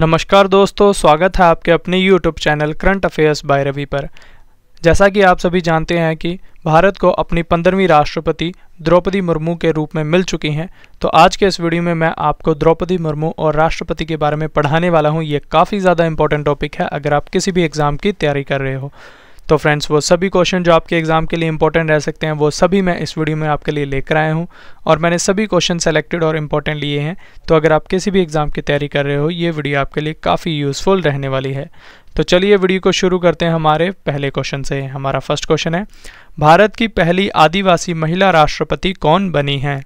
नमस्कार दोस्तों स्वागत है आपके अपने YouTube channel current affairs by Ravi पर जैसा कि आप सभी जानते हैं कि भारत को अपनी पंद्रहवीं राष्ट्रपति द्रौपदी मुर्मू के रूप में मिल चुकी हैं तो आज के इस वीडियो में मैं आपको द्रौपदी मुर्मू और राष्ट्रपति के बारे में पढ़ाने वाला हूँ ये काफ़ी ज़्यादा इंपॉर्टेंट टॉपिक है अगर आप किसी भी एग्ज़ाम की तैयारी कर रहे हो तो फ्रेंड्स वो सभी क्वेश्चन जो आपके एग्ज़ाम के लिए इंपॉर्टेंट रह सकते हैं वो सभी मैं इस वीडियो में आपके लिए लेकर आया हूँ और मैंने सभी क्वेश्चन सेलेक्टेड और इंपॉर्टेंट लिए हैं तो अगर आप किसी भी एग्ज़ाम की तैयारी कर रहे हो ये वीडियो आपके लिए काफ़ी यूज़फुल रहने वाली है तो चलिए वीडियो को शुरू करते हैं हमारे पहले क्वेश्चन से हमारा फर्स्ट क्वेश्चन है भारत की पहली आदिवासी महिला राष्ट्रपति कौन बनी है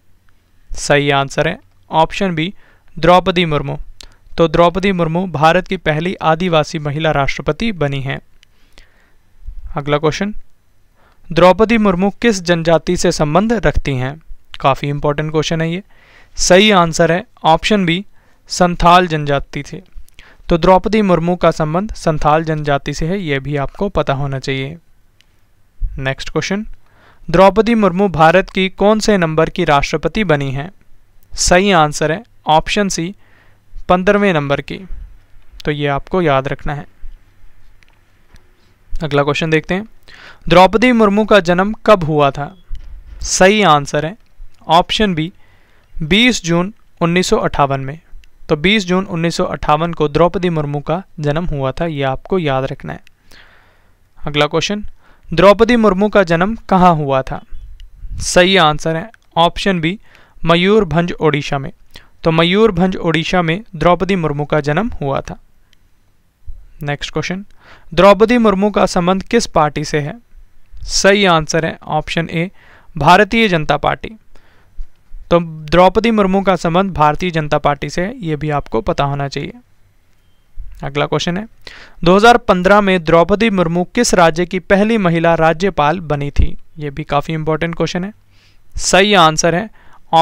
सही आंसर है ऑप्शन बी द्रौपदी मुर्मू तो द्रौपदी मुर्मू भारत की पहली आदिवासी महिला राष्ट्रपति बनी हैं अगला क्वेश्चन द्रौपदी मुर्मू किस जनजाति से संबंध रखती हैं काफ़ी इंपॉर्टेंट क्वेश्चन है ये सही आंसर है ऑप्शन बी संथाल जनजाति से तो द्रौपदी मुर्मू का संबंध संथाल जनजाति से है यह भी आपको पता होना चाहिए नेक्स्ट क्वेश्चन द्रौपदी मुर्मू भारत की कौन से नंबर की राष्ट्रपति बनी हैं सही आंसर है ऑप्शन सी पंद्रहवें नंबर की तो ये आपको याद रखना है अगला क्वेश्चन देखते हैं द्रौपदी मुर्मू का जन्म कब हुआ था सही आंसर है ऑप्शन बी 20 जून उन्नीस में तो 20 जून उन्नीस को द्रौपदी मुर्मू का जन्म हुआ था यह आपको याद रखना है अगला क्वेश्चन द्रौपदी मुर्मू का जन्म कहाँ हुआ था सही आंसर है ऑप्शन बी मयूरभंज ओडिशा में तो मयूरभंज ओडिशा में द्रौपदी मुर्मू का जन्म हुआ था नेक्स्ट क्वेश्चन द्रौपदी मुर्मू का संबंध किस पार्टी से है सही आंसर है ऑप्शन ए भारतीय जनता पार्टी तो द्रौपदी मुर्मू का संबंध भारतीय जनता पार्टी से है ये भी आपको पता होना चाहिए अगला क्वेश्चन है 2015 में द्रौपदी मुर्मू किस राज्य की पहली महिला राज्यपाल बनी थी ये भी काफ़ी इंपॉर्टेंट क्वेश्चन है सही आंसर है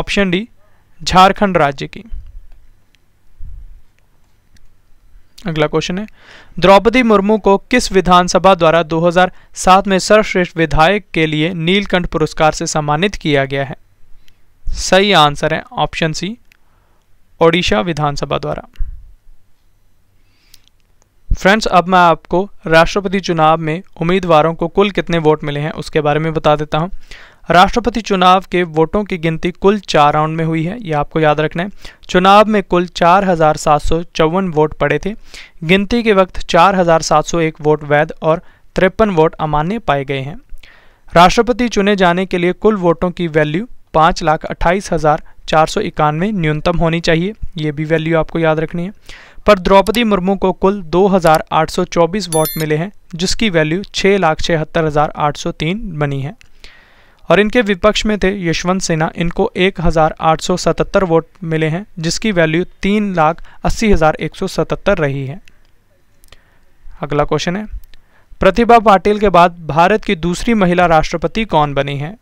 ऑप्शन डी झारखंड राज्य की अगला क्वेश्चन है द्रौपदी मुर्मू को किस विधानसभा द्वारा 2007 में सर्वश्रेष्ठ विधायक के लिए नीलकंठ पुरस्कार से सम्मानित किया गया है सही आंसर है ऑप्शन सी ओडिशा विधानसभा द्वारा फ्रेंड्स अब मैं आपको राष्ट्रपति चुनाव में उम्मीदवारों को कुल कितने वोट मिले हैं उसके बारे में बता देता हूं राष्ट्रपति चुनाव के वोटों की गिनती कुल चार राउंड में हुई है ये आपको याद रखना है चुनाव में कुल चार हजार सात सौ चौवन वोट पड़े थे गिनती के वक्त चार हजार सात सौ एक वोट वैध और तिरपन वोट अमान्य पाए गए हैं राष्ट्रपति चुने जाने के लिए कुल वोटों की वैल्यू पाँच लाख अट्ठाईस हज़ार चार सौ इक्यानवे न्यूनतम होनी चाहिए ये भी वैल्यू आपको याद रखनी है पर द्रौपदी मुर्मू को कुल 2,824 वोट मिले हैं जिसकी वैल्यू छः लाख छिहत्तर हज़ार आठ सौ तीन बनी है और इनके विपक्ष में थे यशवंत सिन्हा इनको 1877 वोट मिले हैं जिसकी वैल्यू तीन लाख अस्सी हज़ार एक सौ सतहत्तर रही है अगला क्वेश्चन है प्रतिभा पाटिल के बाद भारत की दूसरी महिला राष्ट्रपति कौन बनी है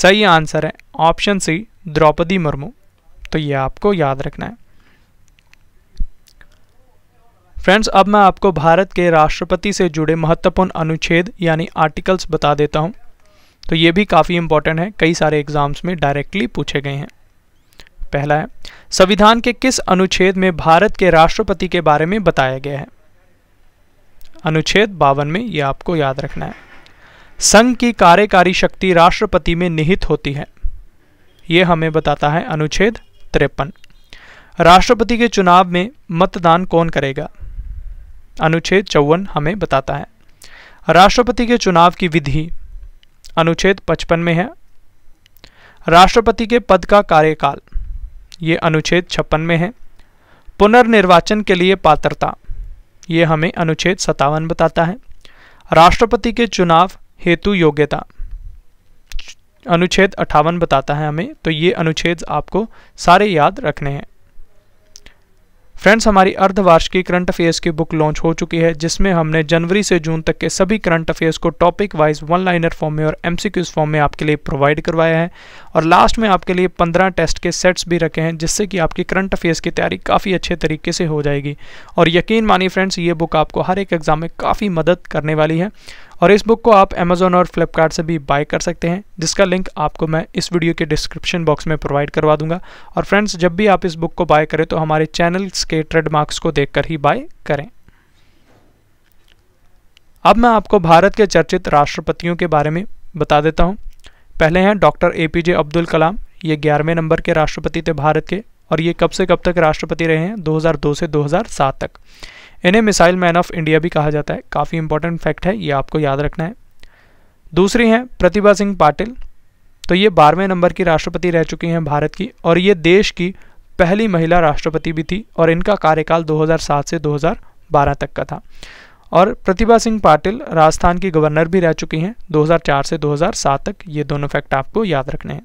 सही आंसर है ऑप्शन सी द्रौपदी मुर्मू तो ये आपको याद रखना है फ्रेंड्स अब मैं आपको भारत के राष्ट्रपति से जुड़े महत्वपूर्ण अनुच्छेद यानी आर्टिकल्स बता देता हूँ तो ये भी काफ़ी इंपॉर्टेंट है कई सारे एग्जाम्स में डायरेक्टली पूछे गए हैं पहला है संविधान के किस अनुच्छेद में भारत के राष्ट्रपति के बारे में बताया गया है अनुच्छेद बावन में यह आपको याद रखना है संघ की कार्यकारी शक्ति राष्ट्रपति में निहित होती है ये हमें बताता है अनुच्छेद त्रेपन राष्ट्रपति के चुनाव में मतदान कौन करेगा अनुच्छेद चौवन हमें बताता है राष्ट्रपति के चुनाव की विधि अनुच्छेद 55 में है राष्ट्रपति के पद का कार्यकाल ये अनुच्छेद छप्पन में है पुनर्निर्वाचन के लिए पात्रता ये हमें अनुच्छेद सत्तावन बताता है राष्ट्रपति के चुनाव हेतु योग्यता अनुच्छेद अट्ठावन बताता है हमें तो ये अनुच्छेद आपको सारे याद रखने हैं फ्रेंड्स हमारी अर्धवार्षिकी करंट अफेयर्स की बुक लॉन्च हो चुकी है जिसमें हमने जनवरी से जून तक के सभी करंट अफेयर्स को topic wise one liner form में और एम फॉर्म में आपके लिए प्रोवाइड करवाया है और लास्ट में आपके लिए पंद्रह टेस्ट के सेट्स भी रखे हैं जिससे कि आपकी करंट अफेयर्स की तैयारी काफ़ी अच्छे तरीके से हो जाएगी और यकीन मानिए फ्रेंड्स ये बुक आपको हर एक एग्ज़ाम में काफ़ी मदद करने वाली है और इस बुक को आप अमेज़ोन और फ्लिपकार्ट से भी बाय कर सकते हैं जिसका लिंक आपको मैं इस वीडियो के डिस्क्रिप्शन बॉक्स में प्रोवाइड करवा दूंगा और फ्रेंड्स जब भी आप इस बुक को बाय करें तो हमारे चैनल्स के ट्रेडमार्क्स को देखकर ही बाय करें अब मैं आपको भारत के चर्चित राष्ट्रपतियों के बारे में बता देता हूँ पहले हैं doctor A P J Abdul Kalam ये ग्यारहवें नंबर के राष्ट्रपति थे भारत के और ये कब से कब तक राष्ट्रपति रहे हैं 2002 से 2007 तक इन्हें मिसाइल मैन ऑफ इंडिया भी कहा जाता है काफ़ी इंपॉर्टेंट फैक्ट है ये आपको याद रखना है दूसरी हैं प्रतिभा सिंह पाटिल तो ये बारहवें नंबर की राष्ट्रपति रह चुकी हैं भारत की और ये देश की पहली महिला राष्ट्रपति भी थी और इनका कार्यकाल 2007 से 2012 तक का था और प्रतिभा सिंह पाटिल राजस्थान की गवर्नर भी रह चुकी हैं 2004 से 2007 तक ये दोनों फैक्ट आपको याद रखने हैं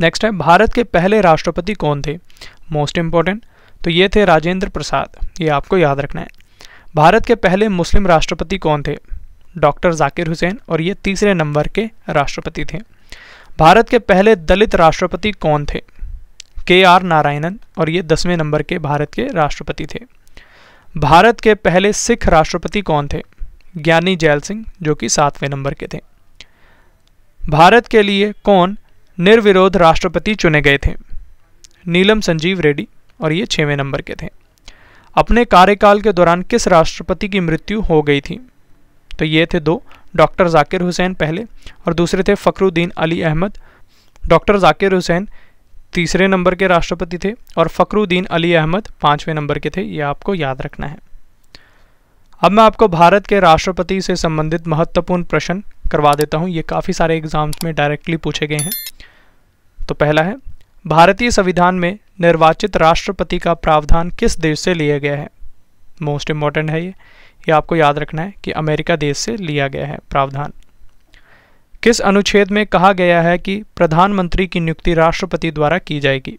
नेक्स्ट है भारत के पहले राष्ट्रपति कौन थे मोस्ट इम्पॉर्टेंट तो ये थे राजेंद्र प्रसाद ये आपको याद रखना है भारत के पहले मुस्लिम राष्ट्रपति कौन थे डॉक्टर जाकिर हुसैन और ये तीसरे नंबर के राष्ट्रपति थे भारत के पहले दलित राष्ट्रपति कौन थे के आर नारायणन और ये दसवें नंबर के भारत के राष्ट्रपति थे भारत के पहले सिख राष्ट्रपति कौन थे ज्ञानी जैल सिंह जो कि सातवें नंबर के थे भारत के लिए कौन निर्विरोध राष्ट्रपति चुने गए थे नीलम संजीव रेड्डी और ये छवें नंबर के थे अपने कार्यकाल के दौरान किस राष्ट्रपति की मृत्यु हो गई थी तो ये थे दो डॉक्टर जाकिर हुसैन पहले और दूसरे थे फ़खरुद्दीन अली अहमद डॉक्टर जाकिर हुसैन तीसरे नंबर के राष्ट्रपति थे और फ़खरुद्दीन अली अहमद पाँचवें नंबर के थे ये आपको याद रखना है अब मैं आपको भारत के राष्ट्रपति से संबंधित महत्वपूर्ण प्रश्न करवा देता हूँ ये काफ़ी सारे एग्ज़ाम्स में डायरेक्टली पूछे गए हैं तो पहला है भारतीय संविधान में निर्वाचित राष्ट्रपति का प्रावधान किस देश से लिया गया है मोस्ट इम्पॉर्टेंट है ये ये आपको याद रखना है कि अमेरिका देश से लिया गया है प्रावधान किस अनुच्छेद में कहा गया है कि प्रधानमंत्री की नियुक्ति राष्ट्रपति द्वारा की जाएगी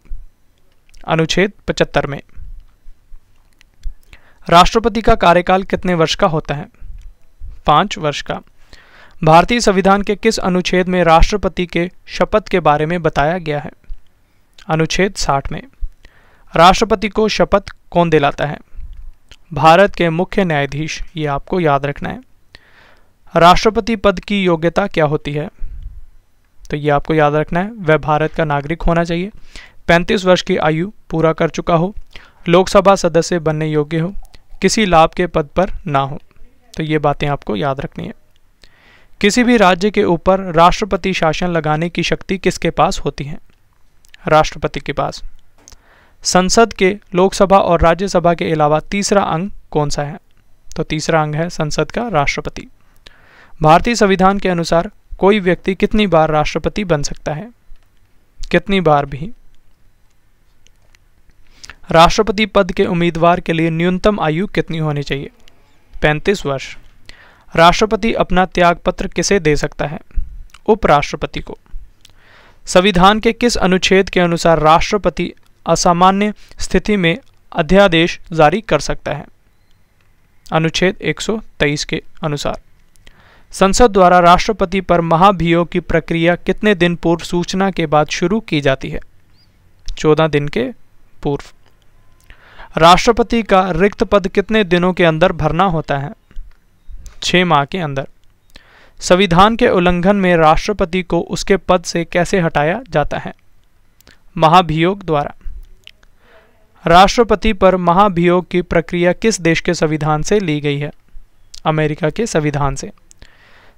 अनुच्छेद पचहत्तर में राष्ट्रपति का कार्यकाल कितने वर्ष का होता है पाँच वर्ष का भारतीय संविधान के किस अनुच्छेद में राष्ट्रपति के शपथ के बारे में बताया गया है अनुच्छेद 60 में राष्ट्रपति को शपथ कौन दिलाता है भारत के मुख्य न्यायाधीश ये आपको याद रखना है राष्ट्रपति पद की योग्यता क्या होती है तो ये आपको याद रखना है वह भारत का नागरिक होना चाहिए 35 वर्ष की आयु पूरा कर चुका हो लोकसभा सदस्य बनने योग्य हो किसी लाभ के पद पर ना हो तो ये बातें आपको याद रखनी है किसी भी राज्य के ऊपर राष्ट्रपति शासन लगाने की शक्ति किसके पास होती है राष्ट्रपति के पास संसद के लोकसभा और राज्यसभा के अलावा तीसरा अंग कौन सा है तो तीसरा अंग है संसद का राष्ट्रपति भारतीय संविधान के अनुसार कोई व्यक्ति कितनी बार राष्ट्रपति बन सकता है कितनी बार भी राष्ट्रपति पद के उम्मीदवार के लिए न्यूनतम आयु कितनी होनी चाहिए पैंतीस वर्ष राष्ट्रपति अपना त्याग पत्र किसे दे सकता है उपराष्ट्रपति को संविधान के किस अनुच्छेद के अनुसार राष्ट्रपति असामान्य स्थिति में अध्यादेश जारी कर सकता है अनुच्छेद 123 के अनुसार संसद द्वारा राष्ट्रपति पर महाभियोग की प्रक्रिया कितने दिन पूर्व सूचना के बाद शुरू की जाती है चौदह दिन के पूर्व राष्ट्रपति का रिक्त पद कितने दिनों के अंदर भरना होता है छः माह के अंदर संविधान के उल्लंघन में राष्ट्रपति को उसके पद से कैसे हटाया जाता है महाभियोग द्वारा राष्ट्रपति पर महाभियोग की प्रक्रिया किस देश के संविधान से ली गई है अमेरिका के संविधान से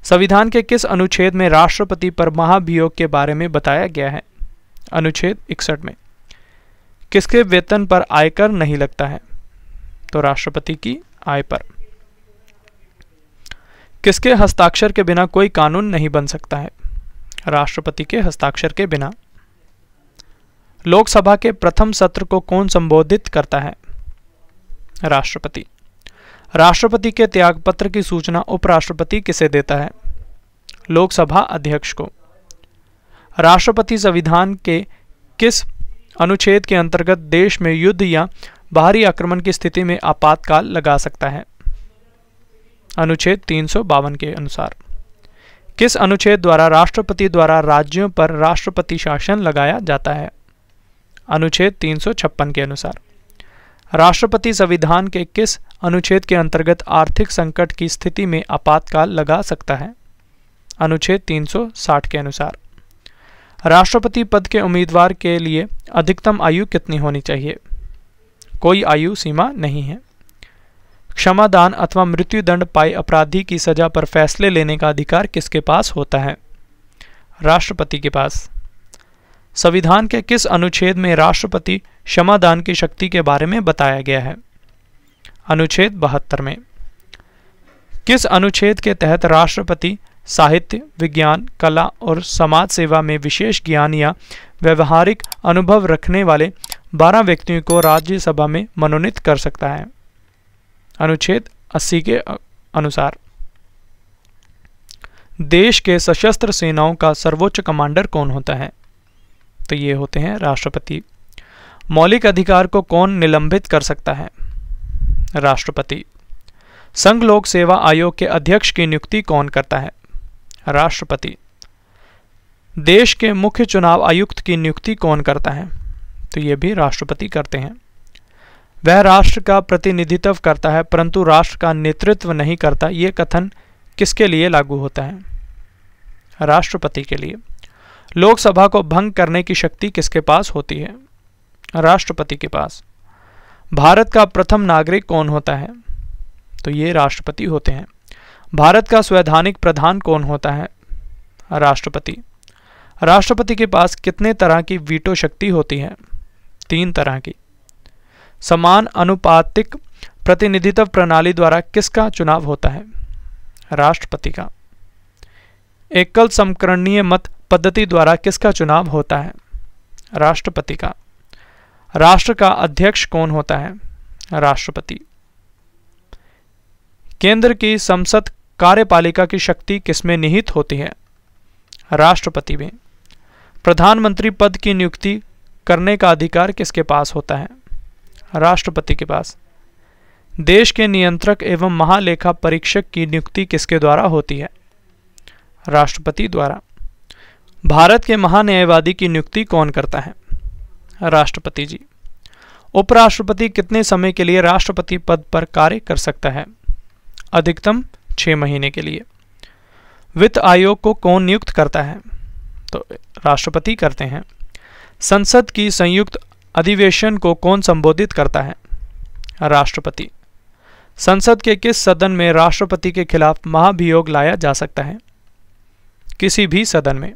संविधान के किस अनुच्छेद में राष्ट्रपति पर महाभियोग के बारे में बताया गया है अनुच्छेद इकसठ में किसके वेतन पर आयकर नहीं लगता है तो राष्ट्रपति की आय पर किसके हस्ताक्षर के बिना कोई कानून नहीं बन सकता है राष्ट्रपति के हस्ताक्षर के बिना लोकसभा के प्रथम सत्र को कौन संबोधित करता है राष्ट्रपति राष्ट्रपति के त्यागपत्र की सूचना उपराष्ट्रपति किसे देता है लोकसभा अध्यक्ष को राष्ट्रपति संविधान के किस अनुच्छेद के अंतर्गत देश में युद्ध या बाहरी आक्रमण की स्थिति में आपातकाल लगा सकता है अनुच्छेद तीन के अनुसार किस अनुच्छेद द्वारा राष्ट्रपति द्वारा राज्यों पर राष्ट्रपति शासन लगाया जाता है अनुच्छेद तीन के अनुसार राष्ट्रपति संविधान के किस अनुच्छेद के अंतर्गत आर्थिक संकट की स्थिति में आपातकाल लगा सकता है अनुच्छेद 360 के अनुसार राष्ट्रपति पद के उम्मीदवार के लिए अधिकतम आयु कितनी होनी चाहिए कोई आयु सीमा नहीं है क्षमादान अथवा मृत्युदंड पाए अपराधी की सजा पर फैसले लेने का अधिकार किसके पास होता है राष्ट्रपति के पास संविधान के किस अनुच्छेद में राष्ट्रपति क्षमादान की शक्ति के बारे में बताया गया है अनुच्छेद बहत्तर में किस अनुच्छेद के तहत राष्ट्रपति साहित्य विज्ञान कला और समाज सेवा में विशेष ज्ञान या व्यवहारिक अनुभव रखने वाले 12 व्यक्तियों को राज्यसभा में मनोनीत कर सकता है अनुच्छेद 80 के अनुसार देश के सशस्त्र सेनाओं का सर्वोच्च कमांडर कौन होता है तो ये होते हैं राष्ट्रपति मौलिक अधिकार को कौन निलंबित कर सकता है राष्ट्रपति संघ लोक सेवा आयोग के अध्यक्ष की नियुक्ति कौन करता है राष्ट्रपति देश के मुख्य चुनाव आयुक्त की नियुक्ति कौन करता है तो ये भी राष्ट्रपति करते हैं वह राष्ट्र का प्रतिनिधित्व करता है परंतु राष्ट्र का नेतृत्व नहीं करता ये कथन किसके लिए लागू होता है राष्ट्रपति के लिए लोकसभा को भंग करने की शक्ति किसके पास होती है राष्ट्रपति के पास भारत का प्रथम नागरिक कौन होता है तो ये राष्ट्रपति होते हैं भारत का संवैधानिक प्रधान कौन होता है राष्ट्रपति राष्ट्रपति के पास कितने तरह की वीटो शक्ति होती है तीन तरह की समान अनुपातिक प्रतिनिधित्व प्रणाली द्वारा किसका चुनाव होता है राष्ट्रपति का एकल समकरणीय मत पद्धति द्वारा किसका चुनाव होता है राष्ट्रपति का राष्ट्र का अध्यक्ष कौन होता है राष्ट्रपति केंद्र की संसद कार्यपालिका की शक्ति किसमें निहित होती है राष्ट्रपति में प्रधानमंत्री पद की नियुक्ति करने का अधिकार किसके पास होता है राष्ट्रपति के पास देश के नियंत्रक एवं महालेखा परीक्षक की नियुक्ति किसके द्वारा होती है राष्ट्रपति द्वारा भारत के महान्यायवादी की नियुक्ति कौन करता है राष्ट्रपति जी उपराष्ट्रपति कितने समय के लिए राष्ट्रपति पद पर कार्य कर सकता है अधिकतम छः महीने के लिए वित्त आयोग को कौन नियुक्त करता है तो राष्ट्रपति करते हैं संसद की संयुक्त अधिवेशन को कौन संबोधित करता है राष्ट्रपति संसद के किस सदन में राष्ट्रपति के खिलाफ महाभियोग लाया जा सकता है किसी भी सदन में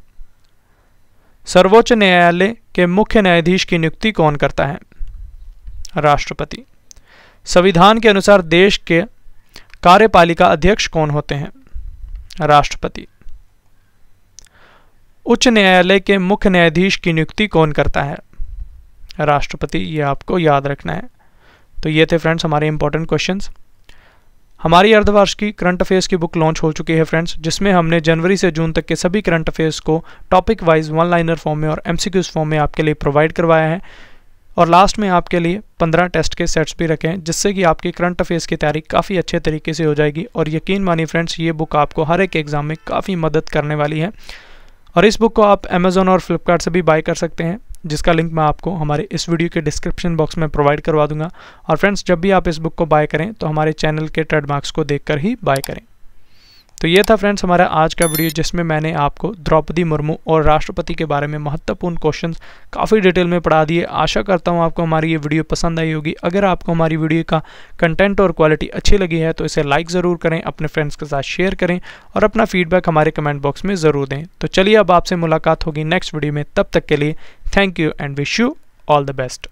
सर्वोच्च न्यायालय के मुख्य न्यायाधीश की नियुक्ति कौन करता है राष्ट्रपति संविधान के अनुसार देश के कार्यपालिका अध्यक्ष कौन होते हैं राष्ट्रपति उच्च न्यायालय के मुख्य न्यायाधीश की नियुक्ति कौन करता है राष्ट्रपति ये आपको याद रखना है तो ये थे फ्रेंड्स हमारे इंपॉर्टेंट क्वेश्चन हमारी की करंट अफेयर्स की बुक लॉन्च हो चुकी है फ्रेंड्स जिसमें हमने जनवरी से जून तक के सभी करंट अफेयर्स को topic wise one liner form में और एम फॉर्म में आपके लिए प्रोवाइड करवाया है और लास्ट में आपके लिए पंद्रह टेस्ट के सेट्स भी रखे हैं जिससे कि आपकी करंट अफेयर्स की तैयारी काफ़ी अच्छे तरीके से हो जाएगी और यकीन मानिए फ्रेंड्स ये बुक आपको हर एक एग्ज़ाम में काफ़ी मदद करने वाली है और इस बुक को आप अमेज़ोन और फ्लिपकार्ट से भी बाई कर सकते हैं जिसका लिंक मैं आपको हमारे इस वीडियो के डिस्क्रिप्शन बॉक्स में प्रोवाइड करवा दूंगा और फ्रेंड्स जब भी आप इस बुक को बाय करें तो हमारे चैनल के ट्रेडमार्क्स को देख ही बाय करें तो ये था फ्रेंड्स हमारा आज का वीडियो जिसमें मैंने आपको द्रौपदी मुर्मू और राष्ट्रपति के बारे में महत्वपूर्ण क्वेश्चंस काफ़ी डिटेल में पढ़ा दिए आशा करता हूँ आपको हमारी ये वीडियो पसंद आई होगी अगर आपको हमारी वीडियो का कंटेंट और क्वालिटी अच्छी लगी है तो इसे लाइक ज़रूर करें अपने फ्रेंड्स के साथ शेयर करें और अपना फीडबैक हमारे कमेंट बॉक्स में ज़रूर दें तो चलिए अब आपसे मुलाकात होगी नेक्स्ट वीडियो में तब तक के लिए Thank you and wish you all the best.